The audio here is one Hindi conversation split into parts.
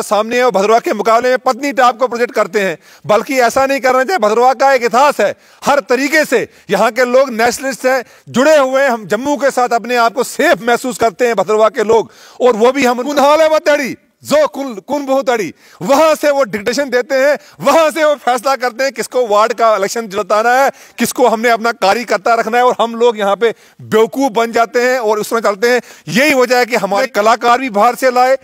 सामने है भद्रवा के मुकाबले में पत्नी टाप को प्रोजेक्ट करते हैं बल्कि ऐसा नहीं करना चाहिए भद्रवा का एक इतिहास है हर तरीके से यहाँ के लोग नेशनलिस्ट हैं जुड़े हुए हैं हम जम्मू के साथ अपने आप को सेफ महसूस करते हैं भद्रवा के लोग और वो भी हम उन्हाले जो कुल कुन बहुत अड़ी वहां से वो डिक्टेशन देते हैं वहां से वो फैसला करते हैं किसको वार्ड का इलेक्शन जताना है किसको हमने अपना कार्यकर्ता रखना है और हम लोग यहाँ पे बेवकूफ बन जाते हैं और उसमें चलते हैं यही वजह है कि हमारे कलाकार भी बाहर से लाए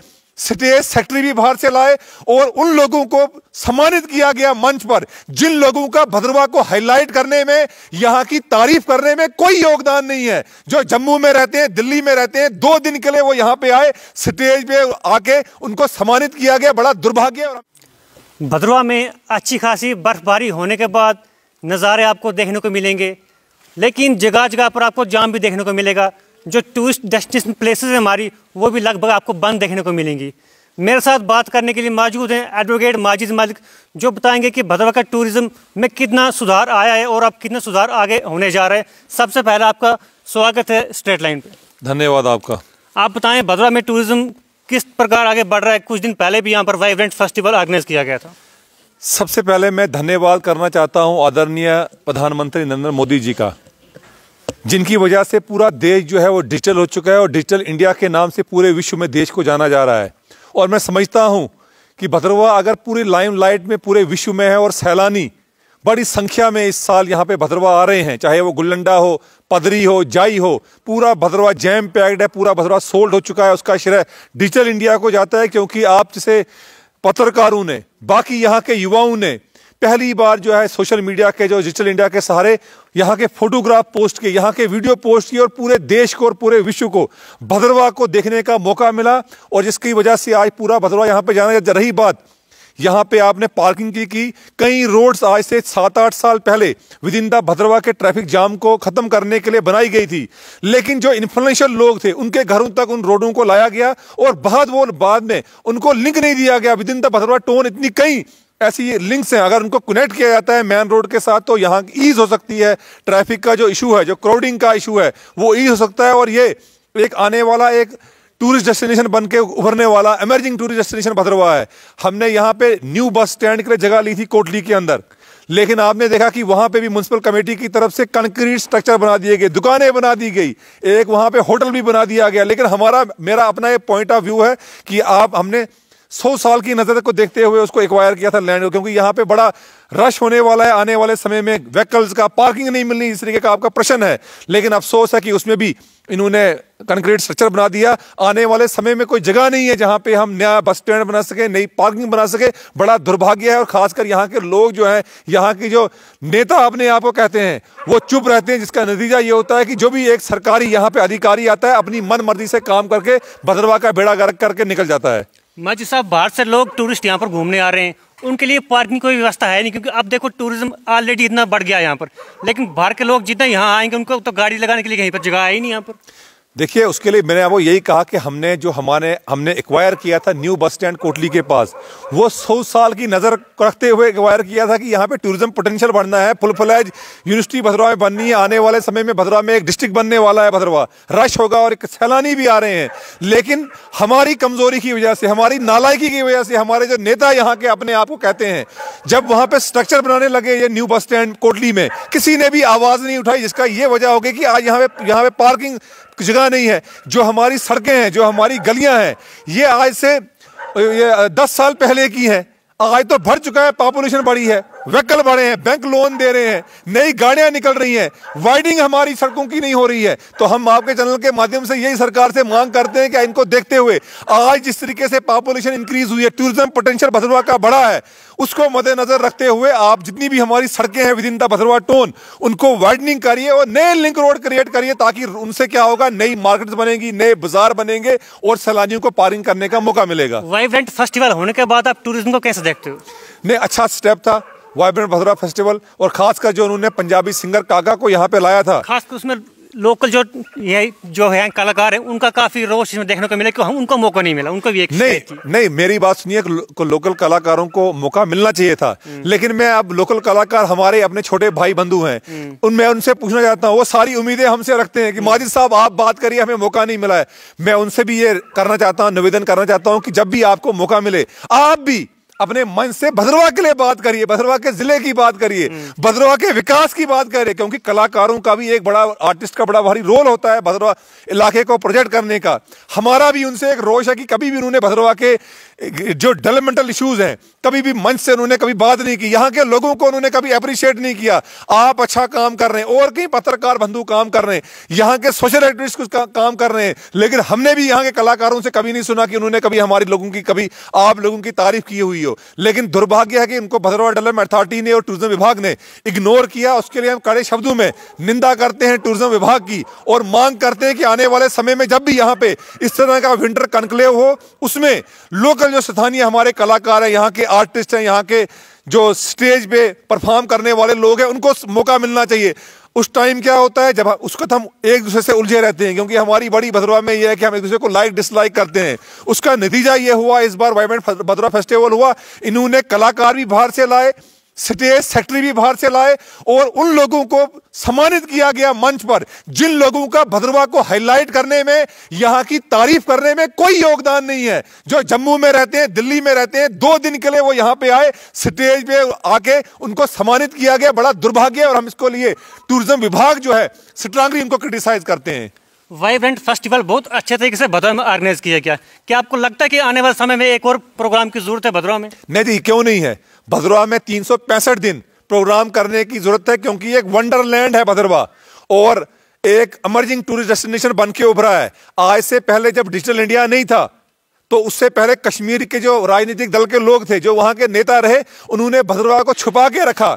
स्टेट सेक्रेटरी भी बाहर से लाए और उन लोगों को सम्मानित किया गया मंच पर जिन लोगों का भद्रवा को हाईलाइट करने में यहाँ की तारीफ करने में कोई योगदान नहीं है जो जम्मू में रहते हैं दिल्ली में रहते हैं दो दिन के लिए वो यहाँ पे आए स्टेज पे आके उनको सम्मानित किया गया बड़ा दुर्भाग्य भद्रवा में अच्छी खासी बर्फबारी होने के बाद नज़ारे आपको देखने को मिलेंगे लेकिन जगह जगह पर आपको जाम भी देखने को मिलेगा जो टूरिस्ट डेस्टिनेशन प्लेसेस हैं हमारी वो भी लगभग आपको बंद देखने को मिलेंगी मेरे साथ बात करने के लिए मौजूद हैं एडवोकेट माजिद मालिक जो बताएंगे कि भद्रवा का टूरिज़्म में कितना सुधार आया है और अब कितना सुधार आगे होने जा रहे हैं सबसे पहले आपका स्वागत है स्ट्रेट लाइन पर धन्यवाद आपका आप बताएं भद्रवा में टूरिज़्म किस प्रकार आगे बढ़ रहा है कुछ दिन पहले भी यहाँ पर वाइब्रेंट फेस्टिवल ऑर्गेनाइज किया गया था सबसे पहले मैं धन्यवाद करना चाहता हूँ आदरणीय प्रधानमंत्री नरेंद्र मोदी जी का जिनकी वजह से पूरा देश जो है वो डिजिटल हो चुका है और डिजिटल इंडिया के नाम से पूरे विश्व में देश को जाना जा रहा है और मैं समझता हूँ कि भद्रवाह अगर पूरी लाइम लाइट में पूरे विश्व में है और सैलानी बड़ी संख्या में इस साल यहाँ पे भद्रवाह आ रहे हैं चाहे वो गुल्लंडा हो पदरी हो जाई हो पूरा भद्रवाह जैम पैक्ड है पूरा भद्रवाह सोल्ड हो चुका है उसका श्रेय डिजिटल इंडिया को जाता है क्योंकि आप जैसे पत्रकारों ने बाकी यहाँ के युवाओं ने पहली बार जो है सोशल मीडिया के जो डिजिटल इंडिया के सहारे यहाँ के फोटोग्राफ पोस्ट किए यहाँ के वीडियो पोस्ट किए और पूरे देश को और पूरे विश्व को भद्रवा को देखने का मौका मिला और जिसकी वजह से आज पूरा भद्रवा यहाँ पर जाना जा रही बात यहाँ पे आपने पार्किंग की की कई रोड्स आज से सात आठ साल पहले विद इन द भद्रवा के ट्रैफिक जाम को खत्म करने के लिए बनाई गई थी लेकिन जो इन्फ्लुएंशियल लोग थे उनके घरों तक उन रोडों को लाया गया और बाद वो बाद में उनको लिंक नहीं दिया गया within the Bhadrawa town इतनी कई ऐसी ये लिंक्स हैं अगर उनको कनेक्ट किया जाता है मेन रोड के साथ तो यहाँ ईज़ हो सकती है ट्रैफिक का जो इशू है जो क्राउडिंग का इशू है वो ईज़ हो सकता है और ये एक आने वाला एक टूरिस्ट डेस्टिनेशन बन के उभरने वाला एमर्जिंग टूरिस्ट डेस्टिनेशन भद्रवा है हमने यहाँ पे न्यू बस स्टैंड के लिए जगह ली थी कोटली के अंदर लेकिन आपने देखा कि वहाँ पे भी म्यूनसिपल कमेटी की तरफ से कंक्रीट स्ट्रक्चर बना दिए गए दुकानें बना दी गई एक वहाँ पे होटल भी बना दिया गया लेकिन हमारा मेरा अपना एक पॉइंट ऑफ व्यू है कि आप हमने सौ साल की नजर को देखते हुए उसको एक्वायर किया था लैंड क्योंकि यहाँ पे बड़ा रश होने वाला है आने वाले समय में व्हीकल्स का पार्किंग नहीं मिलनी इस तरीके का आपका प्रश्न है लेकिन अफसोस है कि उसमें भी इन्होंने कंक्रीट स्ट्रक्चर बना दिया आने वाले समय में कोई जगह नहीं है जहां पे हम नया बस स्टैंड बना सके नई पार्किंग बना सके बड़ा दुर्भाग्य है और खासकर यहाँ के लोग जो हैं यहाँ की जो नेता अपने आप को कहते हैं वो चुप रहते हैं जिसका नतीजा ये होता है कि जो भी एक सरकारी यहाँ पे अधिकारी आता है अपनी मन मर्जी से काम करके भद्रवा का बेड़ा गर्क करके निकल जाता है माजी साहब बाहर से लोग टूरिस्ट यहाँ पर घूमने आ रहे हैं उनके लिए पार्किंग कोई व्यवस्था है नहीं क्योंकि अब देखो टूरिज्म ऑलरेडी इतना बढ़ गया है यहाँ पर लेकिन बाहर के लोग जितना यहाँ आएंगे उनको तो गाड़ी लगाने के लिए कहीं पर जगह आई नहीं यहाँ पर देखिए उसके लिए मैंने आपको यही कहा कि हमने जो हमारे हमने एक्वायर किया था न्यू बस स्टैंड कोटली के पास वो सौ साल की नज़र रखते हुए एक्वायर किया था कि यहाँ पे टूरिज्म पोटेंशियल बढ़ना है फुल फ्लैज यूनिवर्सिटी भद्रवा में बननी है आने वाले समय में भद्रवा में एक डिस्ट्रिक्ट बनने वाला है भद्रवा रश होगा और एक सैलानी भी आ रहे हैं लेकिन हमारी कमज़ोरी की वजह से हमारी नालायकी की वजह से हमारे जो नेता यहाँ के अपने आप को कहते हैं जब वहाँ पर स्ट्रक्चर बनाने लगे ये न्यू बस स्टैंड कोटली में किसी ने भी आवाज़ नहीं उठाई जिसका ये वजह होगी कि आज यहाँ पे यहाँ पे पार्किंग जगह नहीं है जो हमारी सड़कें हैं जो हमारी गलियां हैं ये आज से ये दस साल पहले की हैं आज तो भर चुका है पॉपुलेशन बढ़ी है व्हीकल बढ़े हैं बैंक लोन दे रहे हैं नई गाड़ियां निकल रही हैं वाइडिंग हमारी सड़कों की नहीं हो रही है तो हम आपके चैनल के माध्यम से यही सरकार से मांग करते हैं कि इनको देखते हुए आज जिस तरीके से पॉपुलेशन इंक्रीज हुई है टूरिज्म पोटेंशियल भद्रवा का बड़ा है उसको मद्देनजर रखते हुए आप जितनी भी हमारी सड़कें हैं within the Bhadrawa town उनको वाइडनिंग करिए और नए लिंक रोड क्रिएट करिए ताकि उनसे क्या होगा नई मार्केट बनेगी नए बाजार बनेंगे और सैलानियों को पारिंग करने का मौका मिलेगा वाइब्रेंट फेस्टिवल होने के बाद आप टूरिज्म को कैसे देखते हो नहीं अच्छा स्टेप था वाइब्रेंट भदरा फेस्टिवल और खासकर जो उन्होंने पंजाबी सिंगर कागा को यहाँ पे लाया था खासकर उसमें लोकल जो ये जो है कलाकार है उनका काफी रोश इसमें देखने को मिला क्यों उनको मौका नहीं मिला उनको भी एक नहीं नहीं मेरी बात सुनिए को लोकल कलाकारों को मौका मिलना चाहिए था हम्म। लेकिन मैं अब लोकल कलाकार हमारे अपने छोटे भाई बंधु हैं हम्म। उन मैं उनसे पूछना चाहता हूँ वो सारी उम्मीदें हमसे रखते हैं कि हम्म। माजिद साहब आप बात करिए हमें मौका नहीं मिला है मैं उनसे भी ये करना चाहता हूँ निवेदन करना चाहता हूँ कि जब भी आपको मौका मिले आप भी अपने मन से भद्रवा के लिए बात करिए भद्रवा के जिले की बात करिए हम्म। भद्रवा के विकास की बात करिए क्योंकि कलाकारों का भी एक बड़ा आर्टिस्ट का बड़ा भारी रोल होता है भद्रवा इलाके को प्रोजेक्ट करने का हमारा भी उनसे एक रोष है कि कभी भी उन्होंने भद्रवा के जो डेवलपमेंटल इश्यूज हैं कभी भी मंच से उन्होंने कभी बात नहीं की यहाँ के लोगों को उन्होंने कभी अप्रिशिएट नहीं किया आप अच्छा काम कर रहे हैं और कहीं पत्रकार बंधु काम कर रहे हैं यहाँ के सोशल एक्टिविस्ट कुछ का, काम कर रहे हैं लेकिन हमने भी यहाँ के कलाकारों से कभी नहीं सुना कि उन्होंने कभी हमारे लोगों की कभी आप लोगों की तारीफ की हुई हो लेकिन दुर्भाग्य है कि उनको भद्रवा डेवलपमेंट अथॉरिटी ने और टूरिज्म विभाग ने इग्नोर किया उसके लिए हम कड़े शब्दों में निंदा करते हैं टूरिज्म विभाग की और मांग करते हैं कि आने वाले समय में जब भी यहाँ पे इस तरह का विंटर कंक्लेव हो उसमें लोकल दरअसल जो स्थानीय हमारे कलाकार हैं यहाँ के आर्टिस्ट हैं यहाँ के जो स्टेज पे परफॉर्म करने वाले लोग हैं उनको मौका मिलना चाहिए उस टाइम क्या होता है जब उस वक्त तो हम एक दूसरे से उलझे रहते हैं क्योंकि हमारी बड़ी भद्रवा में यह है कि हम एक दूसरे को लाइक डिसलाइक करते हैं उसका नतीजा ये हुआ इस बार वाइब्रेंट भद्रवा फेस्टिवल हुआ इन्होंने कलाकार भी बाहर से लाए स्टेट सेक्रेटरी भी बाहर से लाए और उन लोगों को सम्मानित किया गया मंच पर जिन लोगों का भद्रवा को हाईलाइट करने में यहां की तारीफ करने में कोई योगदान नहीं है जो जम्मू में रहते हैं दिल्ली में रहते हैं दो दिन के लिए वो यहां पे आए स्टेज पे आके उनको सम्मानित किया गया बड़ा दुर्भाग्य और हम इसको लिए टूरिज्म विभाग जो है स्ट्रांगली उनको क्रिटिसाइज करते हैं वाइब्रेंट फेस्टिवल बहुत अच्छे तरीके से भद्रा में ऑर्गेनाइज किया गया क्या आपको लगता है कि आने वाले समय में एक और प्रोग्राम की जरूरत है भद्रा में नहीं क्यों नहीं है भद्रा में तीन दिन प्रोग्राम करने की जरूरत है क्योंकि एक वंडरलैंड है भद्रवा और एक अमरजिंग टूरिस्ट डेस्टिनेशन बन के उभरा है आज से पहले जब डिजिटल इंडिया नहीं था तो उससे पहले कश्मीर के जो राजनीतिक दल के लोग थे जो वहां के नेता रहे उन्होंने भद्रवा को छुपा के रखा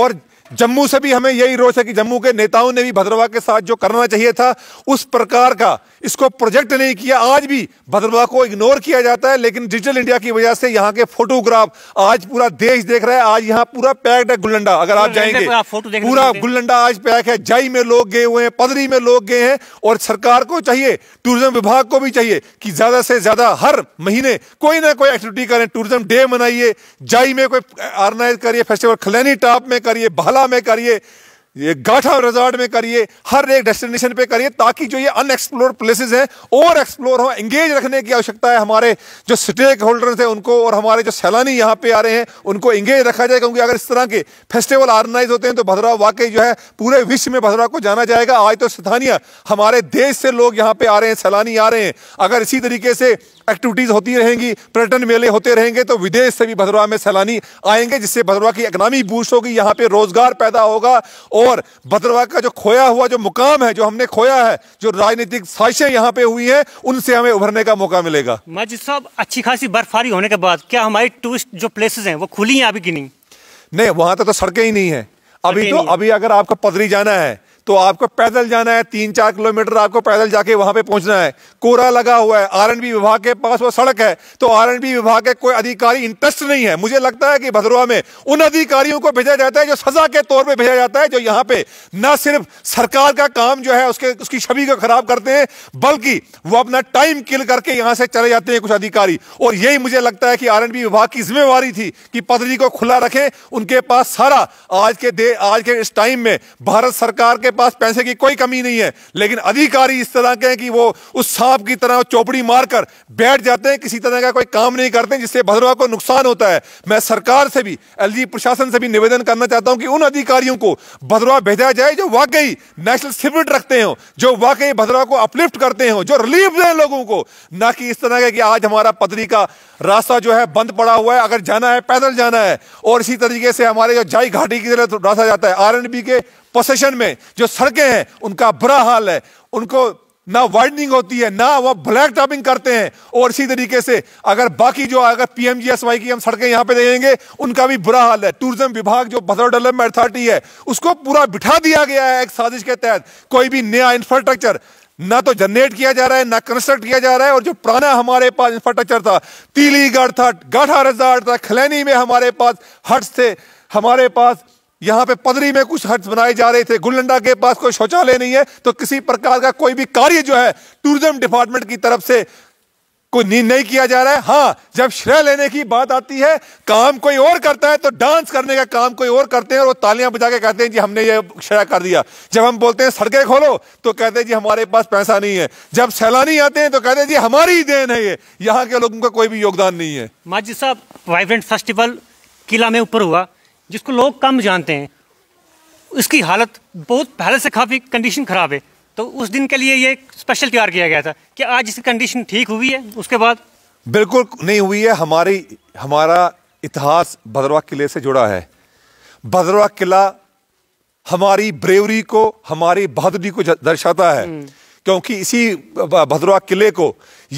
और जम्मू से भी हमें यही रोष है कि जम्मू के नेताओं ने भी भद्रवाह के साथ जो करना चाहिए था उस प्रकार का इसको प्रोजेक्ट नहीं किया आज भी भद्रवाह को इग्नोर किया जाता है लेकिन डिजिटल इंडिया की वजह से यहाँ के फोटोग्राफ आज पूरा देश देख रहा है आज यहाँ पूरा पैक्ड है गुल्लंडा अगर आप जाएंगे पूरा गुल्लंडा आज पैक है जई में लोग गए हुए हैं पदरी में लोग गए हैं और सरकार को चाहिए टूरिज्म विभाग को भी चाहिए कि ज्यादा से ज्यादा हर महीने कोई ना कोई एक्टिविटी करें टूरिज्म डे मनाइए जई में कोई ऑर्गेनाइज करिए फेस्टिवल खलैनी टॉप में करिए बहला में करिए ये गाठा रिजॉर्ट में करिए हर एक डेस्टिनेशन पे करिए ताकि जो ये अनएक्सप्लोर प्लेसेस हैं और एक्सप्लोर हो एंगेज रखने की आवश्यकता है हमारे जो स्टेक होल्डर्स हैं उनको और हमारे जो सैलानी यहाँ पे आ रहे हैं उनको एंगेज रखा जाए क्योंकि अगर इस तरह के फेस्टिवल ऑर्गेनाइज होते हैं तो भद्रा वाकई जो है पूरे विश्व में भद्रा को जाना जाएगा आज तो स्थानीय हमारे देश से लोग यहाँ पे आ रहे हैं सैलानी आ रहे हैं अगर इसी तरीके से एक्टिविटीज होती रहेंगी पर्यटन मेले होते रहेंगे तो विदेश से भी भद्रवा में सैलानी आएंगे जिससे भद्रवा की इकनॉमी बूस्ट होगी यहाँ पे रोजगार पैदा होगा और और भद्रवाह का जो खोया हुआ जो मुकाम है जो हमने खोया है जो राजनीतिक साजिशें यहाँ पे हुई हैं उनसे हमें उभरने का मौका मिलेगा मजिद साहब अच्छी खासी बर्फबारी होने के बाद क्या हमारी टूरिस्ट जो प्लेसेस हैं वो खुली हैं अभी की नहीं नहीं वहाँ तो, सड़कें ही नहीं है अभी तो अभी अगर आपको पदरी जाना है तो आपको पैदल जाना है तीन चार किलोमीटर आपको पैदल जाके वहां पे पहुंचना है कोरा लगा हुआ है आर विभाग के पास वो सड़क है तो आर विभाग के कोई अधिकारी इंटरेस्ट नहीं है मुझे लगता है कि भद्रवा में उन अधिकारियों को भेजा जाता है जो सजा के तौर पर भेजा जाता है जो यहाँ पे न सिर्फ सरकार का काम जो है उसके उसकी छवि को खराब करते हैं बल्कि वो अपना टाइम किल करके यहाँ से चले जाते हैं कुछ अधिकारी और यही मुझे लगता है कि आर विभाग की जिम्मेवारी थी कि पदरी को खुला रखें उनके पास सारा आज के दे आज के इस टाइम में भारत सरकार के पास पैसे की कोई कमी नहीं है लेकिन अधिकारी इस तरह के हैं कि वो उस सांप की तरह चौपड़ी मारकर बैठ जाते हैं किसी तरह का कोई काम नहीं करते जिससे भद्रवा को नुकसान होता है मैं सरकार से भी एल प्रशासन से भी निवेदन करना चाहता हूं कि उन अधिकारियों को भद्रवा भेजा जाए जो वाकई नेशनल सिविट रखते हो जो वाकई भद्रवा को अपलिफ्ट करते हो जो रिलीफ दें लोगों को ना कि इस तरह का कि आज हमारा पदरी का रास्ता जो है बंद पड़ा हुआ है अगर जाना है पैदल जाना है और इसी तरीके से हमारे जो जाई घाटी की तरह रास्ता जाता है आर के पोसेशन में जो सड़कें हैं उनका बुरा हाल है उनको ना वाइडनिंग होती है ना वह ब्लैक टॉपिंग करते हैं और इसी तरीके से अगर बाकी जो अगर पीएमजीएसवाई की हम सड़कें यहाँ पे देखेंगे उनका भी बुरा हाल है टूरिज्म विभाग जो भदौर डेवलपमेंट अथॉरिटी है उसको पूरा बिठा दिया गया है एक साजिश के तहत कोई भी नया इंफ्रास्ट्रक्चर ना तो जनरेट किया जा रहा है ना कंस्ट्रक्ट किया जा रहा है और जो पुराना हमारे पास इंफ्रास्ट्रक्चर था तीलीगढ़ था गाठा रिजॉर्ट था खलैनी में हमारे पास हट्स थे हमारे पास यहाँ पे पदरी में कुछ हट बनाए जा रहे थे गुलंडा के पास कोई शौचालय नहीं है तो किसी प्रकार का कोई भी कार्य जो है टूरिज्म डिपार्टमेंट की तरफ से कोई नींद नहीं किया जा रहा है हाँ जब श्रेय लेने की बात आती है काम कोई और करता है तो डांस करने का काम कोई और करते हैं और वो तालियां बजा के कहते हैं जी हमने ये श्रेय कर दिया जब हम बोलते हैं सड़कें खोलो तो कहते हैं जी हमारे पास पैसा नहीं है जब सैलानी आते हैं तो कहते हैं जी हमारी ही देन है ये यहाँ के लोगों का कोई भी योगदान नहीं है माजी साहब वाइब्रेंट फेस्टिवल किला में ऊपर हुआ जिसको लोग कम जानते हैं उसकी हालत बहुत पहले से काफ़ी कंडीशन ख़राब है तो उस दिन के लिए ये स्पेशल तैयार किया गया था कि आज इसकी कंडीशन ठीक हुई है उसके बाद बिल्कुल नहीं हुई है हमारी हमारा इतिहास भद्रवा किले से जुड़ा है भद्रवा किला हमारी ब्रेवरी को हमारी बहादुरी को दर्शाता है हम्म। क्योंकि इसी भद्रवा किले को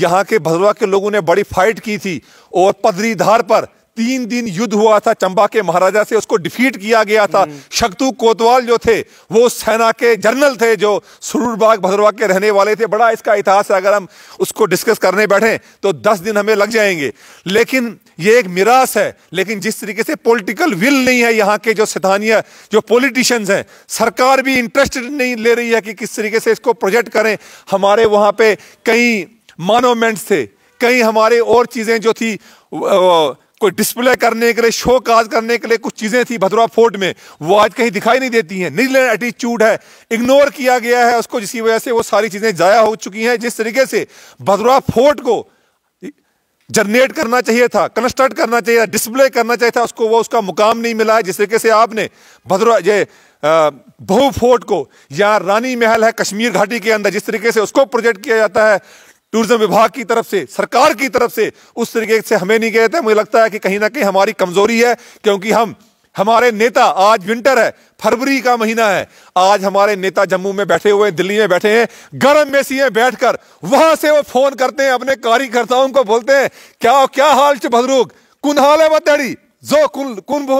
यहाँ के भद्रवा के लोगों ने बड़ी फाइट की थी और पदरीधार पर तीन दिन युद्ध हुआ था चंबा के महाराजा से उसको डिफीट किया गया था हम्म। शक्तु कोतवाल जो थे वो सेना के जनरल थे जो सुरूरबाग भद्रवाग के रहने वाले थे बड़ा इसका इतिहास है अगर हम उसको डिस्कस करने बैठे तो दस दिन हमें लग जाएंगे लेकिन ये एक मिरास है लेकिन जिस तरीके से पॉलिटिकल विल नहीं है यहाँ के जो स्थानीय जो पॉलिटिशियंस हैं सरकार भी इंटरेस्टेड नहीं ले रही है कि किस तरीके से इसको प्रोजेक्ट करें हमारे वहाँ पे कई मानोमेंट्स थे कई हमारे और चीज़ें जो थी कोई डिस्प्ले करने के लिए शो काज करने के लिए कुछ चीज़ें थी भदुरा फोर्ट में वो आज कहीं दिखाई नहीं देती हैं नीलैंड एटीट्यूड है इग्नोर किया गया है उसको जिसकी वजह से वो सारी चीज़ें ज़ाया हो चुकी हैं जिस तरीके से भदुरा फोर्ट को जनरेट करना चाहिए था कंस्ट्रक्ट करना चाहिए था डिस्प्ले करना चाहिए था उसको वो उसका मुकाम नहीं मिला है जिस तरीके से आपने भद्रा ये बहु फोर्ट को या रानी महल है कश्मीर घाटी के अंदर जिस तरीके से उसको प्रोजेक्ट किया जाता है टूरिज्म विभाग की तरफ से सरकार की तरफ से उस तरीके से हमें नहीं गए थे मुझे लगता है कि कहीं ना कहीं हमारी कमजोरी है क्योंकि हम हमारे नेता आज विंटर है फरवरी का महीना है आज हमारे नेता जम्मू में बैठे हुए हैं दिल्ली में बैठे हैं गर्म में सीए बैठकर वहां से वो फोन करते हैं अपने कार्यकर्ताओं को बोलते हैं क्या क्या हाल च भदरूक कुन हाल है बतड़ी जो कुल कुंभ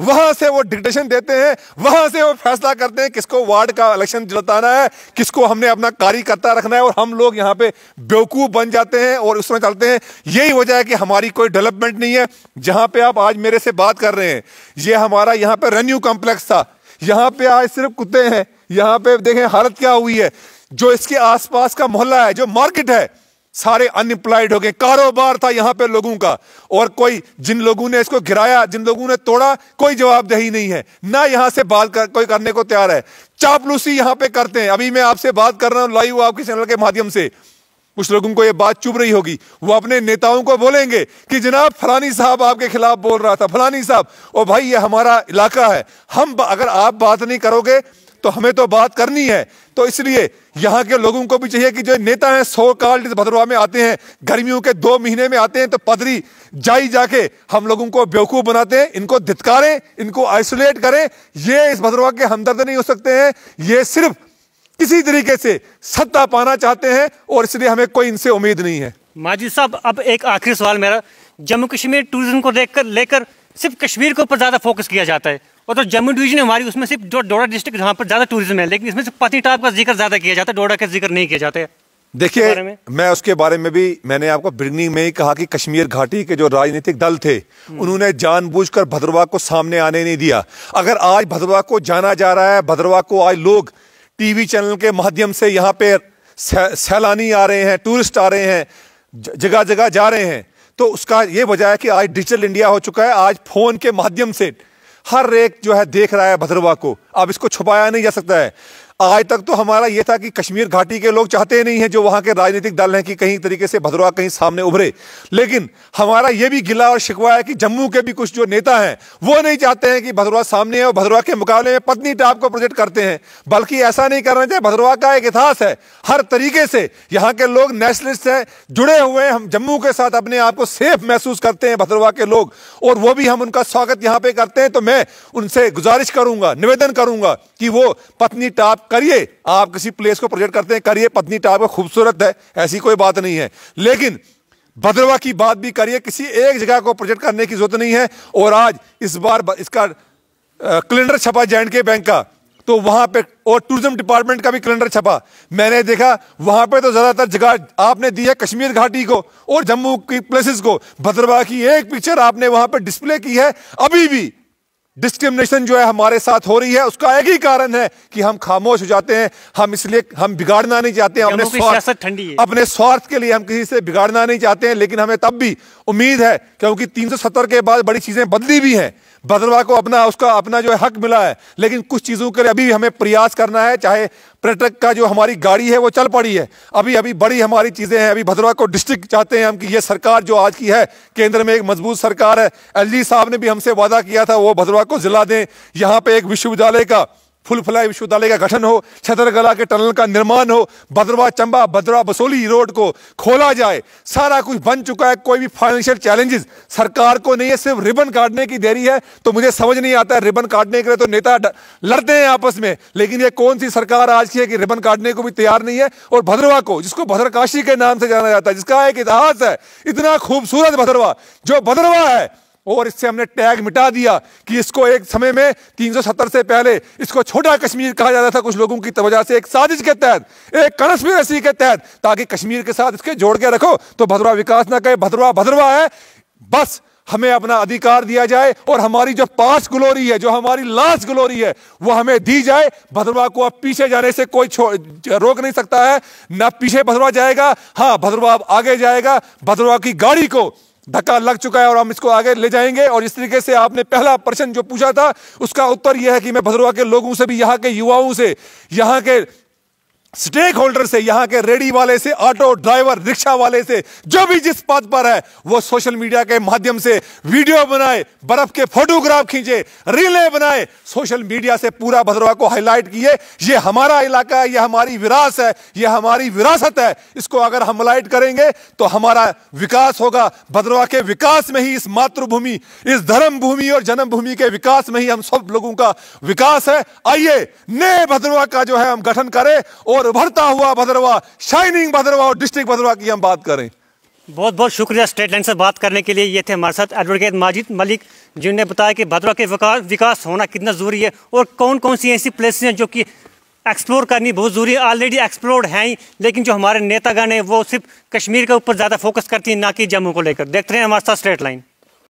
वहां से वो डिक्टेशन देते हैं वहां से वो फैसला करते हैं किसको वार्ड का इलेक्शन जताना है किसको हमने अपना कार्यकर्ता रखना है और हम लोग यहाँ पे बेवकूफ बन जाते हैं और उसमें चलते हैं यही वजह है कि हमारी कोई डेवलपमेंट नहीं है जहां पे आप आज मेरे से बात कर रहे हैं ये हमारा यहाँ पे रेन्यू कॉम्प्लेक्स था यहाँ पे आज सिर्फ कुत्ते हैं यहाँ पे देखें हालत क्या हुई है जो इसके आसपास का मोहल्ला है जो मार्केट है सारे अनएम्प्लॉयड हो गए कारोबार था यहां पे लोगों का और कोई जिन लोगों ने इसको घिराया जिन लोगों ने तोड़ा कोई जवाबदेही नहीं है ना यहां से बात कर, कोई करने को तैयार है चापलूसी यहां पे करते हैं अभी मैं आपसे बात कर रहा हूं लाइव आपके चैनल के माध्यम से कुछ लोगों को यह बात चुभ रही होगी वो अपने नेताओं को बोलेंगे कि जनाब फलानी साहब आपके खिलाफ बोल रहा था फलानी साहब ओ भाई ये हमारा इलाका है हम अगर आप बात नहीं करोगे तो हमें तो बात करनी है तो इसलिए यहाँ के लोगों को भी चाहिए कि जो नेता हैं सौ काल भद्रवा में आते हैं गर्मियों के दो महीने में आते हैं तो पदरी जाई जाके हम लोगों को बेवकूफ़ बनाते हैं इनको धितकारें इनको आइसोलेट करें ये इस भद्रवा के हमदर्द नहीं हो सकते हैं ये सिर्फ किसी तरीके से सत्ता पाना चाहते हैं और इसलिए हमें कोई इनसे उम्मीद नहीं है माजी साहब अब एक आखिरी सवाल मेरा जम्मू कश्मीर टूरिज्म को देखकर लेकर सिर्फ कश्मीर के ऊपर ज़्यादा फोकस किया जाता है और तो जम्मू डिवीजन हमारी उसमें सिर्फ जो डोडा डिस्ट्रिक्ट जहाँ पर ज़्यादा टूरिज्म है लेकिन इसमें से पतनीटाप का जिक्र ज़्यादा किया जाता है डोडा का जिक्र नहीं किया जाता है देखिए मैं उसके बारे में भी मैंने आपको बिगनिंग में ही कहा कि कश्मीर घाटी के जो राजनीतिक दल थे हम्म। उन्होंने जानबूझकर भद्रवाह को सामने आने नहीं दिया अगर आज भद्रवाह को जाना जा रहा है भद्रवाह को आज लोग टीवी चैनल के माध्यम से यहाँ पे सैलानी आ रहे हैं टूरिस्ट आ रहे हैं जगह जगह जा रहे हैं तो उसका ये वजह है कि आज डिजिटल इंडिया हो चुका है आज फोन के माध्यम से हर एक जो है देख रहा है भद्रवा को अब इसको छुपाया नहीं जा सकता है आज तक तो हमारा ये था कि कश्मीर घाटी के लोग चाहते ही नहीं हैं जो वहाँ के राजनीतिक दल हैं कि कहीं तरीके से भद्रवा कहीं सामने उभरे लेकिन हमारा ये भी गिला और शिकवा है कि जम्मू के भी कुछ जो नेता हैं वो नहीं चाहते हैं कि भद्रवा सामने है और भद्रवा के मुकाबले में पत्नी टाप को प्रोजेक्ट करते हैं बल्कि ऐसा नहीं करना चाहिए भद्रवा का एक इतिहास है हर तरीके से यहाँ के लोग नेशनलिस्ट हैं जुड़े हुए हैं हम जम्मू के साथ अपने आप को सेफ महसूस करते हैं भद्रवा के लोग और वो भी हम उनका स्वागत यहाँ पे करते हैं तो मैं उनसे गुजारिश करूंगा निवेदन करूंगा कि वो पत्नी टाप करिए आप किसी प्लेस को प्रोजेक्ट करते हैं करिए पत्नी टाप का खूबसूरत है ऐसी कोई बात नहीं है लेकिन भद्रवा की बात भी करिए किसी एक जगह को प्रोजेक्ट करने की जरूरत नहीं है और आज इस बार इसका कैलेंडर छपा जे के बैंक का तो वहां पे और टूरिज्म डिपार्टमेंट का भी कैलेंडर छपा मैंने देखा वहां पे तो ज्यादातर जगह आपने दी है कश्मीर घाटी को और जम्मू की प्लेसेस को भद्रवा की एक पिक्चर आपने वहां पे डिस्प्ले की है अभी भी डिस्क्रिमिनेशन जो है हमारे साथ हो रही है उसका एक ही कारण है कि हम खामोश हो जाते हैं हम इसलिए हम बिगाड़ना नहीं चाहते हैं अपने स्वार्थ है अपने स्वार्थ के लिए हम किसी से बिगाड़ना नहीं चाहते हैं लेकिन हमें तब भी उम्मीद है क्योंकि तीन के बाद बड़ी चीजें बदली भी हैं भद्रवा को अपना उसका अपना जो है हक मिला है लेकिन कुछ चीज़ों के लिए अभी हमें प्रयास करना है चाहे पर्यटक का जो हमारी गाड़ी है वो चल पड़ी है अभी अभी बड़ी हमारी चीज़ें हैं अभी भद्रवाह को डिस्ट्रिक्ट चाहते हैं हम कि ये सरकार जो आज की है केंद्र में एक मजबूत सरकार है एल साहब ने भी हमसे वादा किया था वो भद्रवा को जिला दें यहाँ पर एक विश्वविद्यालय का फुलफुलाई विश्वविद्यालय का गठन हो छतरगला के टनल का निर्माण हो भद्रवा चंबा भद्रवा बसोली रोड को खोला जाए सारा कुछ बन चुका है कोई भी फाइनेंशियल चैलेंजेस सरकार को नहीं है सिर्फ रिबन काटने की देरी है तो मुझे समझ नहीं आता है रिबन काटने के लिए तो नेता लड़ते हैं आपस में लेकिन ये कौन सी सरकार आज की है कि रिबन काटने को भी तैयार नहीं है और भद्रवा को जिसको भद्रकाशी के नाम से जाना जाता है जिसका एक इतिहास है इतना खूबसूरत भद्रवा जो भद्रवा है और इससे हमने टैग मिटा दिया कि इसको एक समय में 370 से पहले इसको छोटा कश्मीर कहा जाता था कुछ लोगों की वजह से एक साजिश के तहत एक रसी के तहत ताकि कश्मीर के साथ इसके जोड़ के रखो तो भद्रवा विकास ना कहे भद्रवा भद्रवा है बस हमें अपना अधिकार दिया जाए और हमारी जो पास ग्लोरी है जो हमारी लास्ट ग्लोरी है वो हमें दी जाए भद्रवा को अब पीछे जाने से कोई रोक नहीं सकता है ना पीछे भद्रवा जाएगा हाँ भद्रवा अब आगे जाएगा भद्रवा की गाड़ी को धक्का लग चुका है और हम इसको आगे ले जाएंगे और इस तरीके से आपने पहला प्रश्न जो पूछा था उसका उत्तर यह है कि मैं भद्रवा के लोगों से भी यहाँ के युवाओं से यहाँ के स्टेक होल्डर से यहाँ के रेडी वाले से ऑटो ड्राइवर रिक्शा वाले से जो भी जिस पद पर है वो सोशल मीडिया के माध्यम से वीडियो बनाए बर्फ के फोटोग्राफ खींचे रीले बनाए सोशल मीडिया से पूरा भद्रवा को हाईलाइट किए ये हमारा इलाका है ये हमारी विरास है ये हमारी विरासत है इसको अगर हम लाइट करेंगे तो हमारा विकास होगा भद्रवा के विकास में ही इस मातृभूमि इस धर्म भूमि और जन्मभूमि के विकास में ही हम सब लोगों का विकास है आइए नए भद्रवा का जो है हम गठन करें और और उभरता हुआ भद्रवा शाइनिंग भद्रवा और डिस्ट्रिक्ट भद्रवा की हम बात करें बहुत बहुत शुक्रिया स्टेट लाइन से बात करने के लिए ये थे हमारे साथ एडवोकेट माजिद मलिक जिन्होंने बताया कि भद्रवा के विकास होना कितना ज़रूरी है और कौन कौन सी ऐसी प्लेसेस हैं जो कि एक्सप्लोर करनी बहुत ज़रूरी है ऑलरेडी एक्सप्लोर्ड हैं ही लेकिन जो हमारे नेतागण हैं वो सिर्फ कश्मीर के ऊपर ज़्यादा फोकस करती हैं ना कि जम्मू को लेकर देखते रहे हमारे साथ स्ट्रेट लाइन